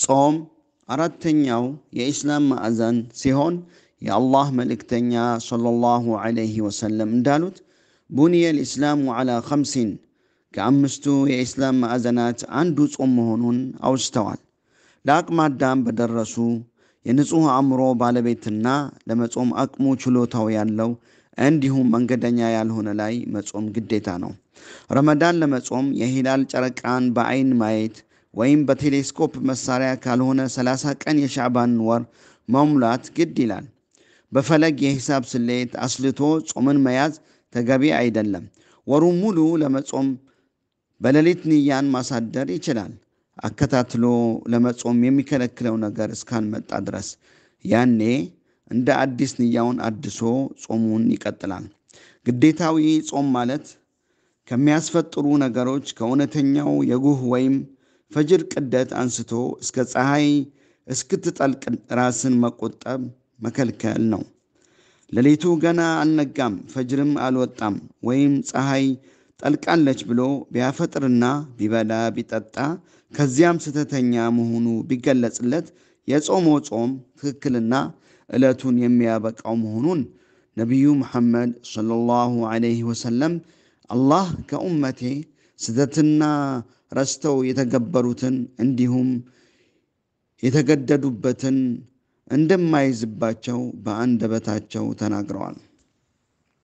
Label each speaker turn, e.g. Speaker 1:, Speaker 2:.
Speaker 1: ጾም አራተኛው የኢስላም ማዕዘን ሲሆን የአላህ መልእክተኛ ሰለላሁ ዐለይሂ ወሰለም እንዳሉት ቡንየ ልእስላሙ ዐላ ኸምሲን ከአምስቱ የኢስላም ማዕዘናት አንዱ ጾም መሆኑን አውስተዋል። ለአቅመ አዳም በደረሱ የንጹሕ አእምሮ ባለቤትና ለመጾም አቅሙ ችሎታው ያለው እንዲሁም መንገደኛ ያልሆነ ላይ መጾም ግዴታ ነው። ረመዳን ለመጾም የሂላል ጨረቃን በዐይን ማየት ወይም በቴሌስኮፕ መሳሪያ ካልሆነ 30 ቀን የሻዕባን ወር መሙላት ግድ ይላል። በፈለግ የሂሳብ ስሌት አስልቶ ጾምን መያዝ ተገቢ አይደለም። ወሩ ሙሉ ለመጾም በሌሊት ንያን ማሳደር ይችላል። አከታትሎ ለመጾም የሚከለክለው ነገር እስካልመጣ ድረስ ያኔ እንደ አዲስ ንያውን አድሶ ጾሙን ይቀጥላል። ግዴታዊ ጾም ማለት ከሚያስፈጥሩ ነገሮች ከእውነተኛው የጉህ ወይም ፈጅር ቅደት አንስቶ እስከ ፀሐይ እስክትጠልቅ ራስን መቆጠብ መከልከል ነው። ሌሊቱ ገና አልነጋም፣ ፈጅርም አልወጣም ወይም ፀሐይ ጠልቃለች ብሎ ቢያፈጥርና ቢበላ ቢጠጣ ከዚያም ስተተኛ መሆኑ ቢገለጽለት የጾሞ ጾም ትክክልና ዕለቱን የሚያበቃው መሆኑን ነቢዩ ሙሐመድ ሰለላሁ ዐለይሂ ወሰለም አላህ ከኡመቴ ስተትና ረስተው የተገበሩትን እንዲሁም የተገደዱበትን እንደማይዝባቸው በአንደበታቸው ተናግረዋል።